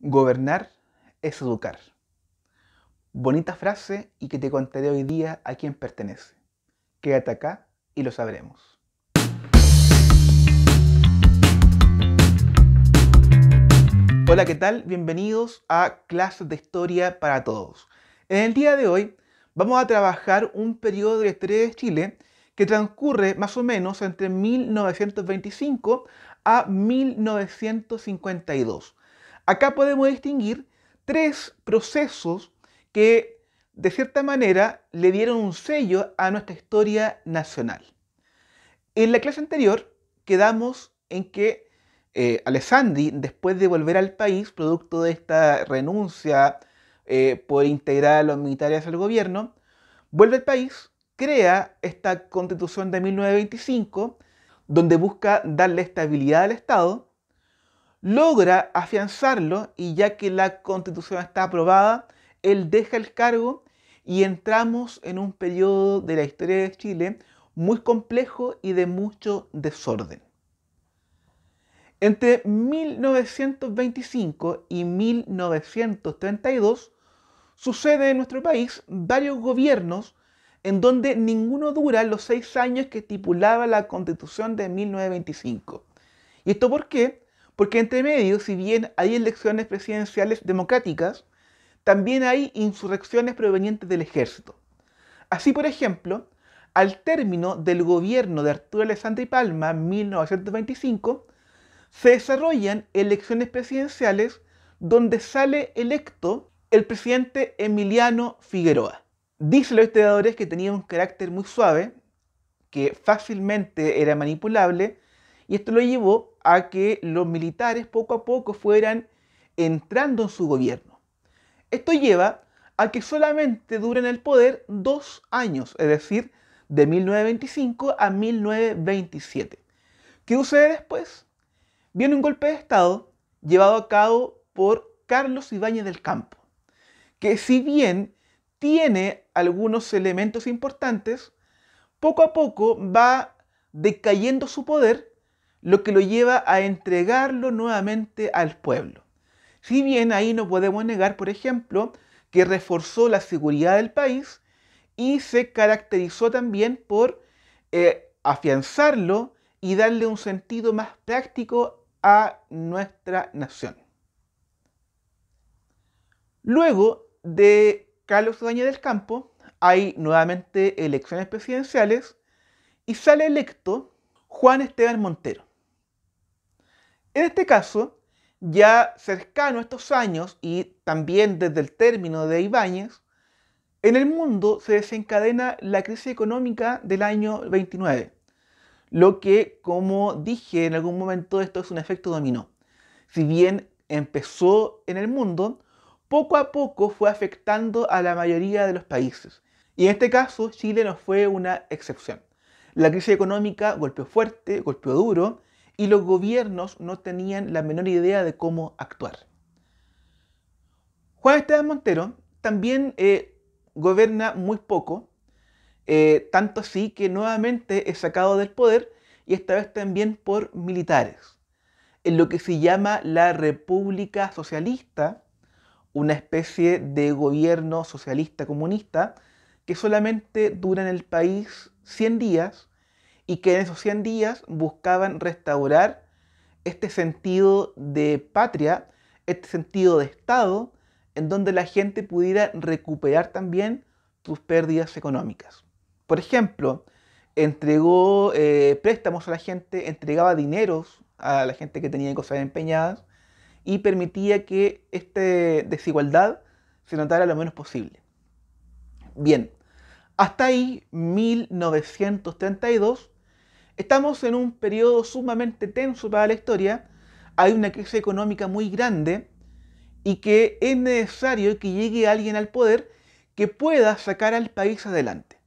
Gobernar es educar. Bonita frase y que te contaré hoy día a quién pertenece. Quédate acá y lo sabremos. Hola, ¿qué tal? Bienvenidos a Clases de Historia para Todos. En el día de hoy vamos a trabajar un periodo de la historia de Chile que transcurre más o menos entre 1925 a 1952 Acá podemos distinguir tres procesos que, de cierta manera, le dieron un sello a nuestra historia nacional. En la clase anterior quedamos en que eh, Alessandri, después de volver al país, producto de esta renuncia eh, por integrar a los militares al gobierno, vuelve al país, crea esta constitución de 1925, donde busca darle estabilidad al Estado, logra afianzarlo y ya que la constitución está aprobada, él deja el cargo y entramos en un periodo de la historia de Chile muy complejo y de mucho desorden. Entre 1925 y 1932 sucede en nuestro país varios gobiernos en donde ninguno dura los seis años que estipulaba la constitución de 1925. ¿Y esto por qué? Porque entre medio, si bien hay elecciones presidenciales democráticas, también hay insurrecciones provenientes del ejército. Así, por ejemplo, al término del gobierno de Arturo Alessandri Palma, 1925, se desarrollan elecciones presidenciales donde sale electo el presidente Emiliano Figueroa. Dicen los historiadores que tenía un carácter muy suave, que fácilmente era manipulable, y esto lo llevó a que los militares poco a poco fueran entrando en su gobierno. Esto lleva a que solamente duren el poder dos años, es decir, de 1925 a 1927. ¿Qué sucede después? Viene un golpe de Estado llevado a cabo por Carlos Ibáñez del Campo, que si bien tiene algunos elementos importantes, poco a poco va decayendo su poder lo que lo lleva a entregarlo nuevamente al pueblo. Si bien ahí no podemos negar, por ejemplo, que reforzó la seguridad del país y se caracterizó también por eh, afianzarlo y darle un sentido más práctico a nuestra nación. Luego de Carlos Saña del Campo hay nuevamente elecciones presidenciales y sale electo Juan Esteban Montero. En este caso, ya cercano a estos años y también desde el término de Ibáñez, en el mundo se desencadena la crisis económica del año 29, lo que, como dije en algún momento, esto es un efecto dominó. Si bien empezó en el mundo, poco a poco fue afectando a la mayoría de los países. Y en este caso, Chile no fue una excepción. La crisis económica golpeó fuerte, golpeó duro, y los gobiernos no tenían la menor idea de cómo actuar. Juan Esteban Montero también eh, gobierna muy poco, eh, tanto así que nuevamente es sacado del poder y esta vez también por militares, en lo que se llama la República Socialista, una especie de gobierno socialista comunista que solamente dura en el país 100 días y que en esos 100 días buscaban restaurar este sentido de patria, este sentido de Estado, en donde la gente pudiera recuperar también sus pérdidas económicas. Por ejemplo, entregó eh, préstamos a la gente, entregaba dineros a la gente que tenía cosas empeñadas y permitía que esta desigualdad se notara lo menos posible. Bien, hasta ahí 1932 Estamos en un periodo sumamente tenso para la historia, hay una crisis económica muy grande y que es necesario que llegue alguien al poder que pueda sacar al país adelante.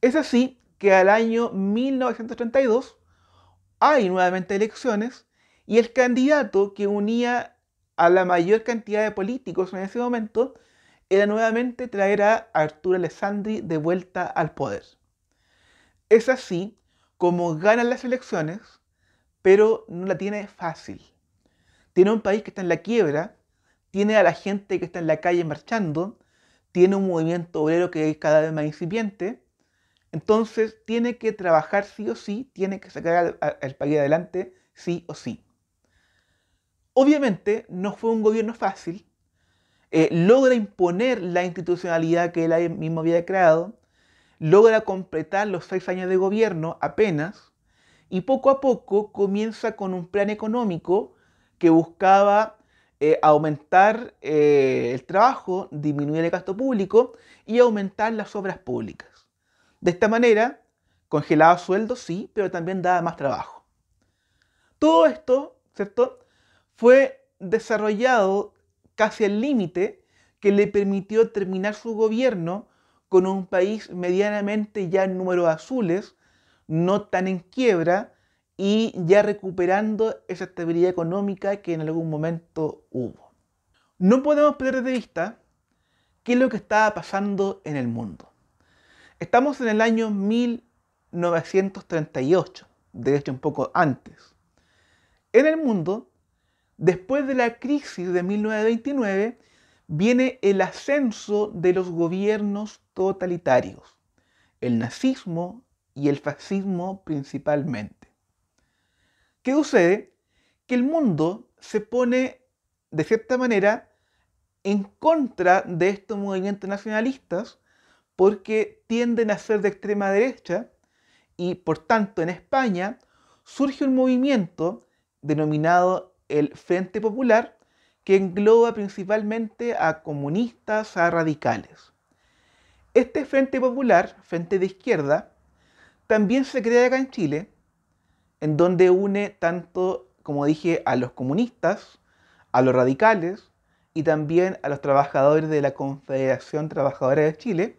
Es así que al año 1932 hay nuevamente elecciones y el candidato que unía a la mayor cantidad de políticos en ese momento era nuevamente traer a Arturo Alessandri de vuelta al poder. Es así como ganan las elecciones, pero no la tiene fácil. Tiene un país que está en la quiebra, tiene a la gente que está en la calle marchando, tiene un movimiento obrero que es cada vez más incipiente, entonces tiene que trabajar sí o sí, tiene que sacar al, país adelante sí o sí. Obviamente no fue un gobierno fácil, eh, logra imponer la institucionalidad que él mismo había creado, logra completar los seis años de gobierno apenas y poco a poco comienza con un plan económico que buscaba eh, aumentar eh, el trabajo, disminuir el gasto público y aumentar las obras públicas. De esta manera, congelaba sueldos, sí, pero también daba más trabajo. Todo esto, ¿cierto? Fue desarrollado casi al límite que le permitió terminar su gobierno con un país medianamente ya en números azules, no tan en quiebra y ya recuperando esa estabilidad económica que en algún momento hubo. No podemos perder de vista qué es lo que estaba pasando en el mundo. Estamos en el año 1938, de hecho un poco antes. En el mundo, después de la crisis de 1929, viene el ascenso de los gobiernos totalitarios, el nazismo y el fascismo principalmente. ¿Qué sucede? Que el mundo se pone, de cierta manera, en contra de estos movimientos nacionalistas porque tienden a ser de extrema derecha y, por tanto, en España surge un movimiento denominado el Frente Popular, que engloba principalmente a comunistas, a radicales. Este Frente Popular, Frente de Izquierda, también se crea acá en Chile, en donde une tanto, como dije, a los comunistas, a los radicales y también a los trabajadores de la Confederación Trabajadora de Chile,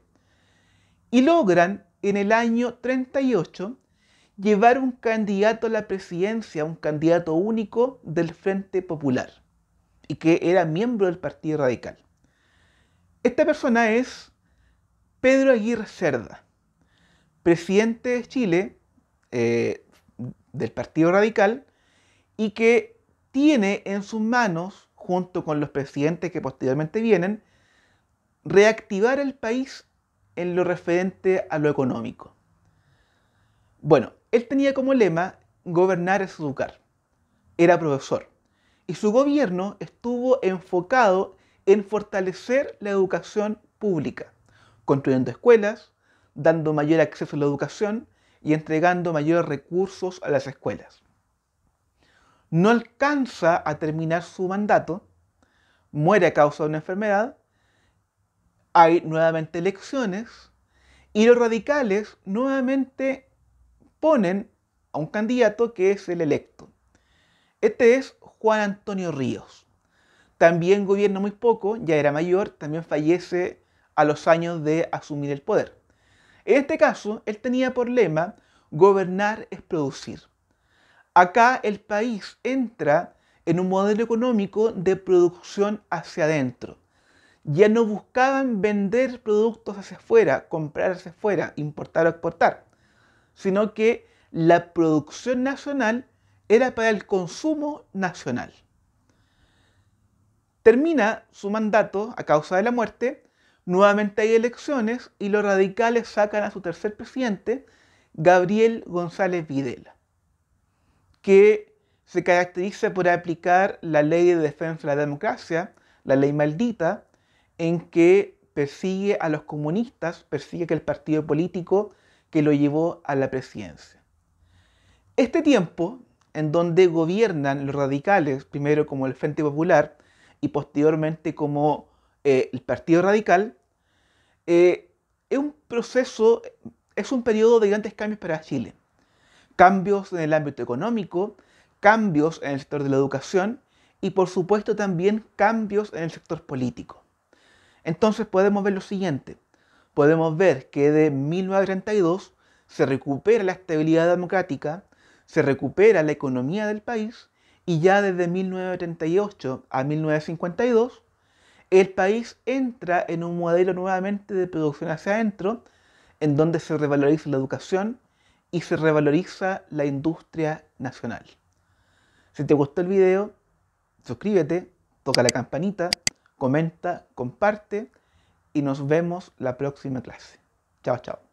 y logran en el año 38 llevar un candidato a la presidencia, un candidato único del Frente Popular y que era miembro del Partido Radical. Esta persona es Pedro Aguirre Cerda, presidente de Chile eh, del Partido Radical y que tiene en sus manos, junto con los presidentes que posteriormente vienen, reactivar el país en lo referente a lo económico. Bueno, él tenía como lema gobernar es educar. Era profesor y su gobierno estuvo enfocado en fortalecer la educación pública, construyendo escuelas, dando mayor acceso a la educación y entregando mayores recursos a las escuelas. No alcanza a terminar su mandato, muere a causa de una enfermedad, hay nuevamente elecciones y los radicales nuevamente ponen a un candidato que es el electo. Este es Juan Antonio Ríos. También gobierna muy poco, ya era mayor, también fallece a los años de asumir el poder. En este caso, él tenía por lema gobernar es producir. Acá el país entra en un modelo económico de producción hacia adentro. Ya no buscaban vender productos hacia afuera, comprar hacia afuera, importar o exportar, sino que la producción nacional era para el consumo nacional. Termina su mandato a causa de la muerte, nuevamente hay elecciones y los radicales sacan a su tercer presidente, Gabriel González Videla, que se caracteriza por aplicar la ley de defensa de la democracia, la ley maldita, en que persigue a los comunistas, persigue que el partido político que lo llevó a la presidencia. Este tiempo en donde gobiernan los radicales, primero como el Frente Popular y posteriormente como eh, el Partido Radical, eh, es un proceso, es un periodo de grandes cambios para Chile. Cambios en el ámbito económico, cambios en el sector de la educación y por supuesto también cambios en el sector político. Entonces podemos ver lo siguiente. Podemos ver que de 1932 se recupera la estabilidad democrática, se recupera la economía del país y ya desde 1938 a 1952 el país entra en un modelo nuevamente de producción hacia adentro, en donde se revaloriza la educación y se revaloriza la industria nacional. Si te gustó el video, suscríbete, toca la campanita, comenta, comparte y nos vemos la próxima clase. Chao, chao.